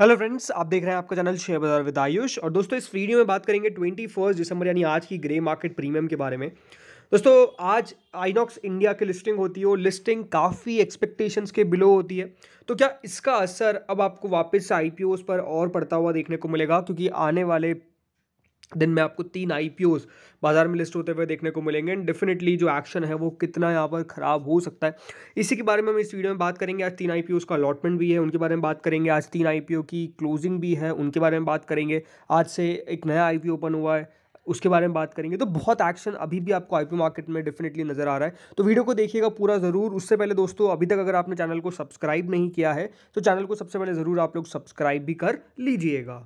hello friends आप देख रहे हैं आपका चैनल शेयर बाजार विद आयुष और दोस्तों इस वीडियो में बात करेंगे ट्वेंटी फर्स्ट दिसंबर यानी आज की ग्रे मार्केट प्रीमियम के बारे में दोस्तों आज आइनॉक्स इंडिया की लिस्टिंग होती है और लिस्टिंग काफ़ी एक्सपेक्टेशंस के बिलो होती है तो क्या इसका असर अब आपको वापस आई पर और पड़ता हुआ देखने को मिलेगा क्योंकि आने वाले दिन में आपको तीन आई बाज़ार में लिस्ट होते हुए देखने को मिलेंगे एंड डेफिनेटली जो एक्शन है वो कितना यहाँ पर ख़राब हो सकता है इसी के बारे में हम इस वीडियो में बात करेंगे आज तीन आई का अलॉटमेंट भी है उनके बारे में बात करेंगे आज तीन आई की क्लोजिंग भी है उनके बारे में बात करेंगे आज से एक नया आई ओपन हुआ है उसके बारे में बात करेंगे तो बहुत एक्शन अभी भी आपको आईपीओ मार्केट में डेफिनेटली नजर आ रहा है तो वीडियो को देखिएगा पूरा ज़रूर उससे पहले दोस्तों अभी तक अगर आपने चैनल को सब्सक्राइब नहीं किया है तो चैनल को सबसे पहले ज़रूर आप लोग सब्सक्राइब भी कर लीजिएगा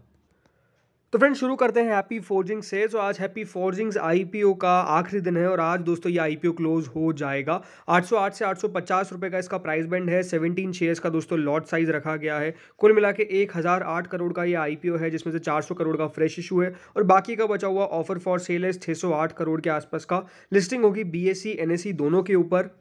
तो फ्रेंड शुरू करते हैं हैप्पी फोर्जिंग से तो आज हैप्पी फोर्जिंग्स आईपीओ का आखिरी दिन है और आज दोस्तों ये आईपीओ क्लोज हो जाएगा 808 से 850 रुपए का इसका प्राइस बैंड है 17 शेयर्स का दोस्तों लॉट साइज रखा गया है कुल मिला के एक करोड़ का ये आईपीओ है जिसमें से 400 करोड़ का फ्रेश इशू है और बाकी का बचा हुआ ऑफर फॉर सेल है छः करोड़ के आसपास का लिस्टिंग होगी बी एस e, e दोनों के ऊपर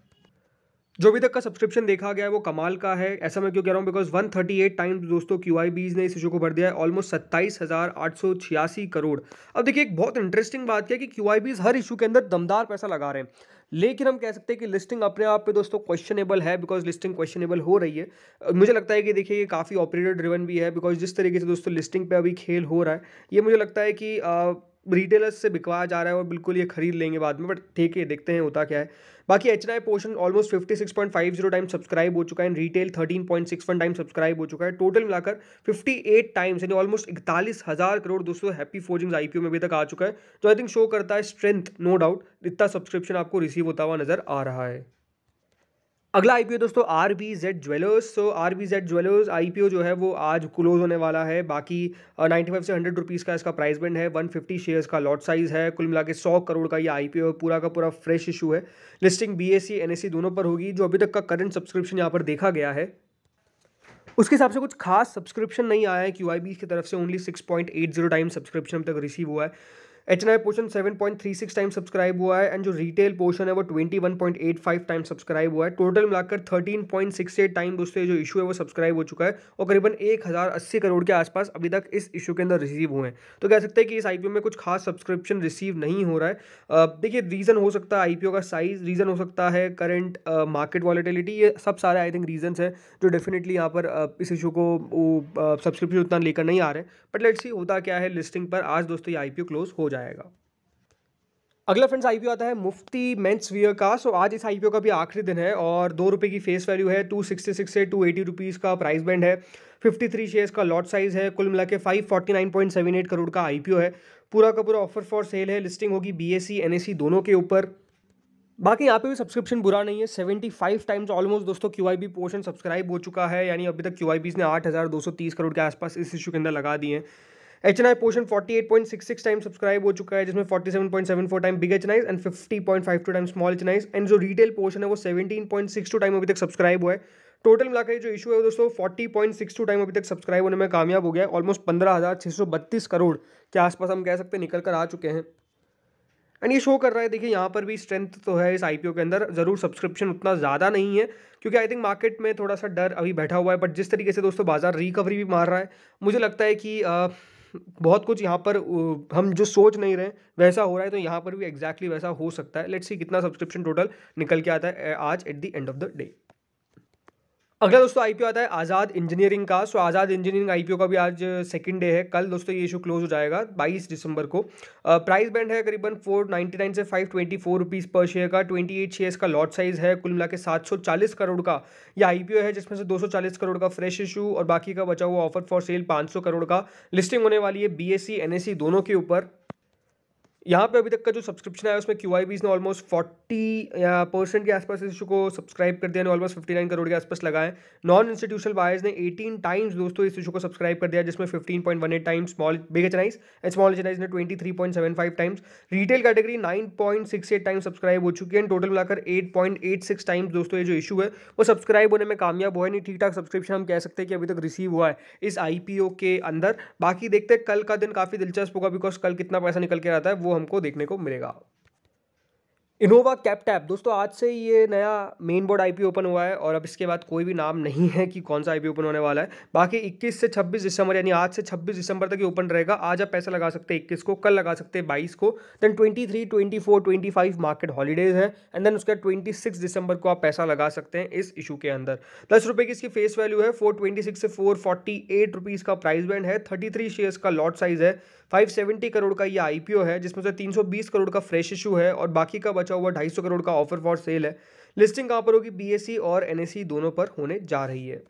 जो अभी तक का सब्सक्रिप्शन देखा गया है वो कमाल का है ऐसा मैं क्यों कह रहा हूँ बिकॉज 138 टाइम्स दोस्तों क्यू ने इस इशू को भर दिया है ऑलमोस्ट सत्ताईस हज़ार आठ सौ छियासी करोड़ अब देखिए एक बहुत इंटरेस्टिंग बात है कि क्यू हर इशू के अंदर दमदार पैसा लगा रहे हैं लेकिन हम कह सकते हैं कि लिस्टिंग अपने आप पे दोस्तों क्वेश्चनेबल है बिकॉज लिस्टिंग क्वेश्चनेबल हो रही है मुझे लगता है कि देखिए ये काफ़ी ऑपरेटर ड्रिवन भी है बिकॉज जिस तरीके से दोस्तों लिस्टिंग पे अभी खेल हो रहा है ये मुझे लगता है कि रिटेलर्स से बिकवाया जा रहा है और बिल्कुल ये खरीद लेंगे बाद में बट ठीक है देखते हैं होता क्या है बाकी H I portion almost fifty six point five zero time subscribe हो चुका है and retail thirteen point six one time subscribe हो चुका है टोटल मिलाकर फिफ्टी एट टाइम्स यानी ऑलमोस्ट इकतालीस हज़ार करोड़ दोस्तों हैप्पी फोर्जिंग्स आईपीओ में अभी तक आ चुका है जो आई थिंक शो करता है स्ट्रेंथ नो डाउट इतना सब्सक्रिप्शन आपको रिसीव होता हुआ नज़र आ रहा है अगला आईपीओ दोस्तों R B Z jewellers so R B Z jewellers IPO जो है वो आज क्लोज होने वाला है बाकी नाइन्टी uh, फाइव से हंड्रेड रुपीज़ का इसका प्राइस बैंड है वन फिफ्टी शेयर्स का लॉट साइज़ है कुल मिला के सौ करोड़ का ये आईपीओ है पूरा का पूरा फ्रेश इशू है listing B S C N S C दोनों पर होगी जो अभी तक का करंट सब्सक्रिप्शन यहाँ पर देखा गया है उसके हिसाब से कुछ खास सब्सक्रिप्शन नहीं आया है क्यू आई बी की तरफ से only six point eight zero time subscription तक रिसीव हुआ है H N I portion seven point three six time subscribe हुआ है एंड जो रिटेल पोर्शन है वो twenty one point eight five time subscribe हुआ है टोटल मिलाकर thirteen point six eight time दोस्तों जो इशू है वो सब्सक्राइब हो चुका है और करीबन एक हज़ार अस्सी करोड़ के आसपास अभी तक इस इशू के अंदर रिसीव हुए हैं तो कह सकते हैं कि इस आई में कुछ खास सब्सक्रिप्शन रिसीव नहीं हो रहा है देखिए रीज़न हो सकता है आई का साइज़ रीज़न हो सकता है करंट मार्केट वॉलीटिलिटी ये सब सारे आई थिंक रीजनस हैं जो डेफिनेटली यहाँ पर इस इशू को सब्सक्रिप्शन उतना लेकर नहीं आ रहे बट लेट्स सी होता क्या है लिस्टिंग पर आज दोस्तों ये आई क्लोज हो जाए जाएगा अगला फ्रेंड्स आईपीओ आता है मुफ्ती मेंस वियर का सो आज इस आईपीओ का भी आखिरी दिन है और दो रुपये की फेस वैल्यू है टू सिक्सटी सिक्स से टू एटी रुपीज़ का प्राइस बैंड है फिफ्टी थ्री शेयर्स का लॉट साइज़ है कुल मिला के five forty nine point seven eight crore का आईपीओ है पूरा का पूरा ऑफर फॉर सेल है लिस्टिंग होगी बी एस सी दोनों के ऊपर बाकी यहाँ पे भी सब्सक्रिप्शन बुरा नहीं है सेवेंटी फाइव टाइम्स ऑलमोस्ट दोस्तों Q I B portion subscribe हो चुका है यानी अभी तक क्यू आई बीज ने आठ हज़ार दो सौ तीस करोड़ के आसपास इस इशू के अंदर लगा दिए हैं H N I portion six time subscribe हो चुका है जिसमें seven seven point four time big H NIs and two time small H NIs and जो रिटेल पोर्शन है वो seventeen point six two time अभी तक सब्सक्राइब हुआ है टोटल मिलाकर जो इशू है दोस्तों forty point six two time अभी तक सब्सक्राइब होने में कामयाब हो गया है ऑलमोस्ट पंद्रह हज़ार छः सौ बत्तीस करोड़ के आसपास हम कह सकते हैं निकल कर आ चुके हैं एंड ये शो कर रहा है देखिए यहाँ पर भी स्ट्रेंथ तो है इस आईपीओ के अंदर ज़रूर सब्सक्रिप्शन उतना ज़्यादा नहीं है क्योंकि आई थिंक मार्केट में थोड़ा सा डर अभी बैठा हुआ है बट जिस तरीके से दोस्तों बाजार रिकवरी भी मार रहा है मुझे लगता है कि आ, बहुत कुछ यहाँ पर हम जो सोच नहीं रहे वैसा हो रहा है तो यहाँ पर भी एग्जैक्टली exactly वैसा हो सकता है लेट्स सी कितना सब्सक्रिप्शन टोटल निकल के आता है आज at the end of the day अगला दोस्तों आईपीओ आता है आज़ाद इंजीनियरिंग का सो आज़ाद इंजीनियरिंग आईपीओ का भी आज सेकंड डे है कल दोस्तों ये इशू क्लोज हो जाएगा 22 दिसंबर को प्राइस बैंड है करीबन 499 से 524 रुपीस पर शेयर का 28 शेयर का लॉट साइज है कुल मिला के सात करोड़ का यह आईपीओ है जिसमें से 240 करोड़ का फ्रेश इशू और बाकी का बचा हुआ ऑफर फॉर सेल पांच करोड़ का लिस्टिंग होने वाली है बी एस दोनों के ऊपर यहाँ पे अभी तक का जो सब्सक्रिप्शन है उसमें क्यू आई बीज ने ऑलमोस्ट फोर्टी परसेंट के आसपास इस इशू को सब्सक्राइब कर दिया ऑलमोस्ट फिफ्टी नाइन करोड़ के आसपास लगाए नॉन इंस्टीट्यूशनल बायर्स ने एटीन टाइम्स दोस्तों इस इशू को सब्सक्राइब कर दिया जिसमें fifteen point one eight times small big HNIs and small HNIs ने twenty three point seven five times retail category nine point six eight times subscribe हो चुकी है एंड टोटल मिलाकर eight point eight six times दोस्तों ये जो issue है वो सब्सक्राइब होने में कामयाब हुआ है नहीं ठीक ठाक सब्सक्रिप्शन हम कह सकते हैं कि अभी तक रिसीव हुआ है इस आई पी ओ के अंदर बाकी देखते हैं कल का दिन काफ़ी दिलचस्प होगा बिकॉज कल कितना पैसा निकल के आता है वो हमको देखने को मिलेगा इनोवा कैप टैप दोस्तों आज से ये नया मेन बोर्ड आई ओपन हुआ है और अब इसके बाद कोई भी नाम नहीं है कि कौन सा आई ओपन होने वाला है बाकी 21 से 26 दिसंबर यानी आज से 26 दिसंबर तक ये ओपन रहेगा आज आप पैसा लगा सकते हैं 21 को कल लगा सकते हैं 22 को देन 23, 24, 25 मार्केट हॉलीडेज हैं एंड देन उसके बाद ट्वेंटी दिसंबर को आप पैसा लगा सकते हैं इस इशू के अंदर दस की इसकी फेस वैल्यू है फोर से फोर का प्राइस बैंड है थर्टी शेयर्स का लॉट साइज है 570 करोड़ का ये आईपीओ है जिसमें से 320 करोड़ का फ्रेश इशू है और बाकी का बचा हुआ 250 करोड़ का ऑफर फॉर सेल है लिस्टिंग कहाँ पर होगी बीएसई e और एनएसई e दोनों पर होने जा रही है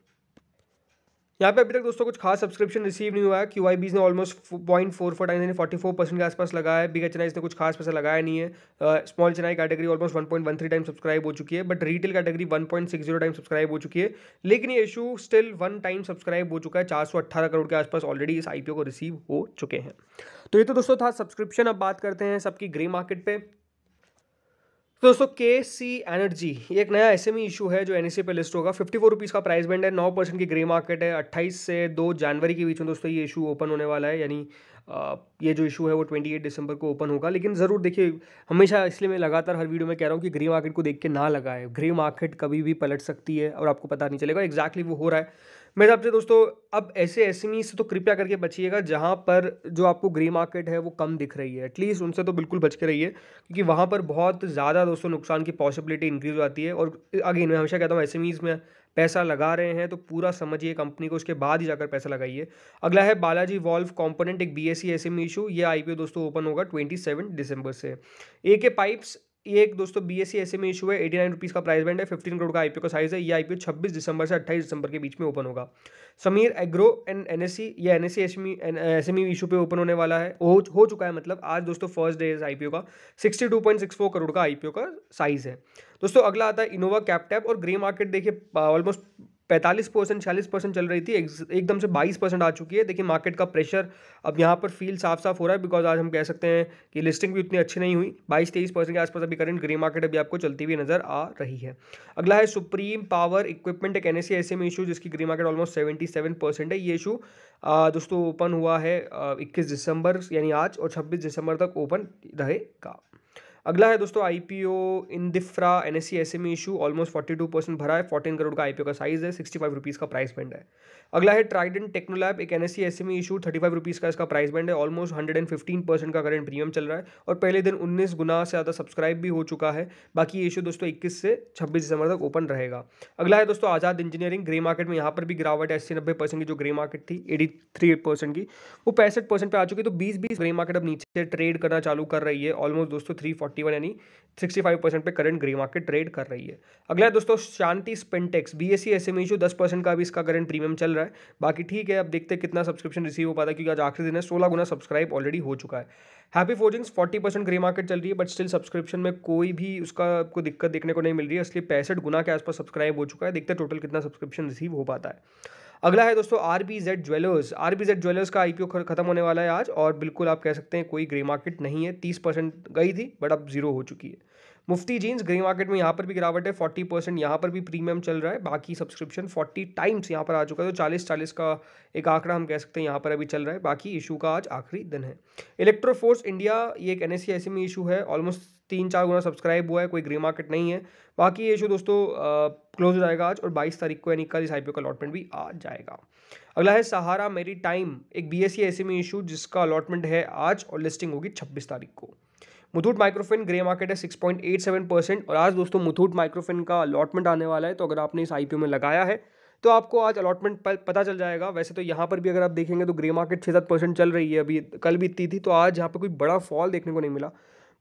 यहाँ पे अभी तक दोस्तों कुछ खास सब्सक्रिप्शन रिसीव नहीं हुआ है क्यू आई बीज ने almost point four four time यानी फोर्टी फोर परसेंट के आसपास लगाया है बिगा चेनाई ने कुछ खास पैसा लगाया नहीं है small HNI category almost one point one three time subscribe हो चुकी है but retail category one point six zero time subscribe हो चुकी है लेकिन ये issue still one time subscribe हो चुका है चार सौ अट्ठारह करोड़ के आसपास ऑलरेडी इस आई पी ओ को रिसीव हो चुके हैं तो ये तो दोस्तों था सब्सक्रिप्शन अब बात करते हैं सबकी ग्रे मार्केट पर तो दोस्तों के सी एनर्जी ये एक नया ऐसे में इशू है जो एन e पे लिस्ट होगा फिफ्टी फोर रुपीज़ का प्राइस बैंड है नौ परसेंट की ग्रे मार्केट है अट्ठाईस से दो जनवरी के बीच में दोस्तों ये इशू ओपन होने वाला है यानी ये जो इशू है वो ट्वेंटी एट दिसंबर को ओपन होगा लेकिन ज़रूर देखिए हमेशा इसलिए मैं लगातार हर वीडियो में कह रहा हूँ कि ग्रे मार्केट को देख के ना लगाए ग्रे मार्केट कभी भी पलट सकती है और आपको पता नहीं चलेगा एग्जैक्टली exactly वो हो रहा है मेरे हिसाब से दोस्तों अब ऐसे एस से तो कृपया करके बचिएगा जहाँ पर जो आपको ग्रे मार्केट है वो कम दिख रही है एटलीस्ट उनसे तो बिल्कुल बच के रहिए क्योंकि वहाँ पर बहुत ज़्यादा दोस्तों नुकसान की पॉसिबिलिटी इंक्रीज हो जाती है और अगेन मैं हमेशा कहता हूँ एस में पैसा लगा रहे हैं तो पूरा समझिए कंपनी को उसके बाद ही जाकर पैसा लगाइए अगला है बालाजी वॉल्व कॉम्पोनेंट एक B S C S M issue ये आई दोस्तों ओपन होगा ट्वेंटी सेवन दिसंबर से ए के पाइप्स ये एक दोस्तों बी एस सी ऐसे में इशू है एटी नाइन रुपीज़ का प्राइस बैंड है फिफ्टीन करोड़ का आईपीओ का साइज है ये आईपीओ 26 दिसंबर से 28 दिसंबर के बीच में ओपन होगा Sameer agro and N S C ये N S C S M E issue पे ओपन होने वाला है हो, हो चुका है मतलब आज दोस्तों first day I P O का sixty two point six four crore का आई पी ओ का साइज़ है दोस्तों अगला आता है इनोवा कैपटैप और ग्रे मार्केट देखिए ऑलमोस्ट पैंतालीस परसेंट छियालीस परसेंट चल रही थी एकदम से बाईस परसेंट आ चुकी है देखिए मार्केट का प्रेशर अब यहाँ पर फील साफ साफ हो रहा है बिकॉज आज हम कह सकते हैं कि लिस्टिंग भी उतनी अच्छी नहीं हुई बाईस तेईस परसेंट के आसपास अभी करंट ग्रे मार्केट अभी आपको चलती हुई नजर आ रही है अगला है सुप्रीम पावर इक्विपमेंट एक एन एस इशू जिसकी grey market almost seventy seven percent है ये इशू दोस्तों ओपन हुआ है इक्कीस दिसंबर यानी आज और छब्बीस दिसंबर तक ओपन रहेगा अगला है दोस्तों I P O N S C S M issue almost forty two percent भरा है फोर्टीन करोड़ का आईपीओ का साइज है सिक्सटी फाइव रुपीज़ का प्राइस बैंड है अगला है ट्राइडेंट टेक्नोलैब एक N S C S M issue thirty five rupees का इसका प्राइस बैंड है almost hundred and fifteen percent का करंट प्रीमियम चल रहा है और पहले दिन उन्नीस गुना से ज़्यादा सब्सक्राइब भी हो चुका है बाकी ये इशू दोस्तों इक्कीस से छब्बीस दिसंबर तक ओपन रहेगा अगला है दोस्तों आज़ाद इंजीनियरिंग ग्रे मार्केट में यहाँ पर भी गिरावट है अस्सी नब्बे परसेंट की जो ग्रे मार्केट थी एटी थ्री परसेंट की वो पैंसठ परसेंट पर आ चुकी है तो बीस बीस ग्रे मार्केट अब नीचे ट्रेड करना चालू कर रही है ऑलमोस्ट दोस्तों थ्री फोर्टी फोर्टी वन यानी सिक्सटी फाइव परसेंट पर करंट ग्रे मार्केट ट्रेड कर रही है अगला है दोस्तों Shanti Spentex B S C S M E दस परसेंट का भी इसका करंट प्रीमियम चल रहा है बाकी ठीक है अब देखते हैं कितना सब्सक्रिप्शन रिसीव हो पाता है क्योंकि आज आखिरी दिन है सोलह गुना सब्सक्राइब ऑलरेडी हो चुका है Happy Forgings forty percent grey market चल रही है बट स्टिल सब्सक्रिप्शन में कोई भी उसका आपको दिक्कत देखने को नहीं मिल रही है इसलिए पैंसठ गुना के आसपास सब्सक्राइब हो चुका है देखते हैं टोटल कितना सब्सक्रिप्शन रिसीव हो पाता है अगला है दोस्तों R B Z jewellers R B Z jewellers का आई पी ओ खत्म होने वाला है आज और बिल्कुल आप कह सकते हैं कोई ग्रे मार्केट नहीं है तीस परसेंट गई थी बट अब जीरो हो चुकी है मुफ्ती जीन्स ग्रे मार्केट में यहाँ पर भी गिरावट है फोर्टी परसेंट यहाँ पर भी प्रीमियम चल रहा है बाकी सब्सक्रिप्शन फोर्टी टाइम्स यहाँ पर आ चुका है तो चालीस चालीस का एक आंकड़ा हम कह सकते हैं यहाँ पर अभी चल रहा है बाकी इशू का आज आखिरी दिन है इलेक्ट्रोफोर्स इंडिया ये एक एन एस में इशू है ऑलमोस्ट तीन चार गुना सब्सक्राइब हुआ है कोई ग्रे मार्केट नहीं है बाकी ये इशू दोस्तों क्लोज हो जाएगा आज और 22 तारीख को यानी कल इस आईपीओ का अलॉटमेंट भी आ जाएगा अगला है सहारा मेरी टाइम एक बी एस सी ऐसे में इशू जिसका अलॉटमेंट है आज और लिस्टिंग होगी छब्बीस तारीख को मुथूट माइक्रोफिन ग्रे मार्केट है 6.87 परसेंट और आज दोस्तों मुथूट माइक्रोफिन का अलॉटमेंट आने वाला है तो अगर आपने इस आईपीओ में लगाया है तो आपको आज अलॉटमेंट पता चल जाएगा वैसे तो यहाँ पर भी अगर आप देखेंगे तो ग्रे मार्केट छः सात परसेंट चल रही है अभी कल भी इतनी थी तो आज यहाँ पर कोई बड़ा फॉल देखने को नहीं मिला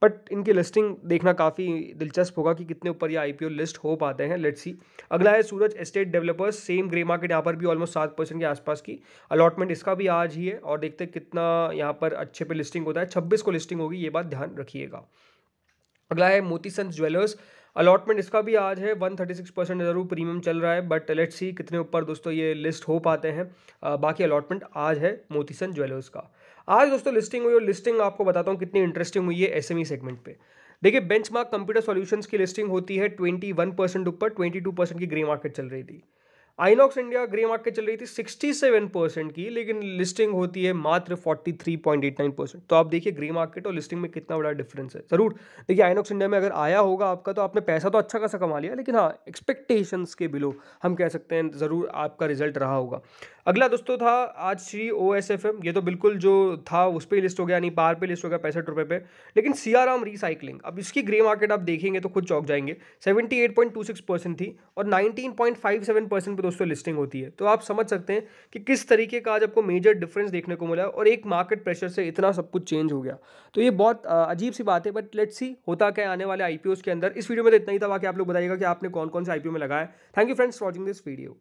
बट इनकी लिस्टिंग देखना काफ़ी दिलचस्प होगा कि कितने ऊपर ये आईपीओ लिस्ट हो पाते हैं लेट्स सी अगला है Suraj estate developers same grey market यहाँ पर भी ऑलमोस्ट सात परसेंट के आसपास की अलॉटमेंट इसका भी आज ही है और देखते हैं कितना यहाँ पर अच्छे पे लिस्टिंग होता है छब्बीस को लिस्टिंग होगी ये बात ध्यान रखिएगा अगला है मोती ज्वेलर्स अलॉटमेंट इसका भी आज है वन थर्टी सिक्स परसेंट ज़रूर प्रीमियम चल रहा है बट लेट्स सी कितने ऊपर दोस्तों ये लिस्ट हो पाते हैं आ, बाकी अलॉटमेंट आज है मोतीसन ज्वेलर्स का आज दोस्तों लिस्टिंग हुई और लिस्टिंग आपको बताता हूँ कितनी इंटरेस्टिंग हुई है एसएमई सेगमेंट पे देखिए बेंचमार्क कंप्यूटर सॉल्यूशंस की लिस्टिंग होती है 21 परसेंट ऊपर 22 परसेंट की ग्रे मार्केट चल रही थी आइनॉक्स इंडिया ग्रे मार्केट चल रही थी 67 परसेंट की लेकिन लिस्टिंग होती है मात्र 43.89 परसेंट तो आप देखिए ग्रे मार्केट और लिस्टिंग में कितना बड़ा डिफरेंस है ज़रूर देखिए आइनॉक्स इंडिया में अगर आया होगा आपका तो आपने पैसा तो अच्छा खासा कमा लिया लेकिन हाँ एक्सपेक्टेशंस के बिलो हम कह सकते हैं ज़रूर आपका रिजल्ट रहा होगा अगला दोस्तों था आज Shri O S F M ये तो बिल्कुल जो था उस पर लिस्ट हो गया यानी पार पे लिस्ट हो गया पैंसठ रुपये पे लेकिन सियाराम रिसाइकलिंग अब इसकी ग्रे मार्केट आप देखेंगे तो खुद चौक जाएंगे seventy eight point two six percent थी और nineteen point five seven percent पर दोस्तों लिस्टिंग होती है तो आप समझ सकते हैं कि किस तरीके का आज आपको मेजर डिफरेंस देखने को मिला और एक मार्केट प्रेशर से इतना सब कुछ चेंज हो गया तो ये बहुत अजीब सी बात है बट लेट्स सी होता क्या आने वाले आई के अंदर इस वीडियो में तो इतना ही था बाकी आप लोग बताइएगा कि आपने कौन कौन से आई में लगाया thank you friends watching this video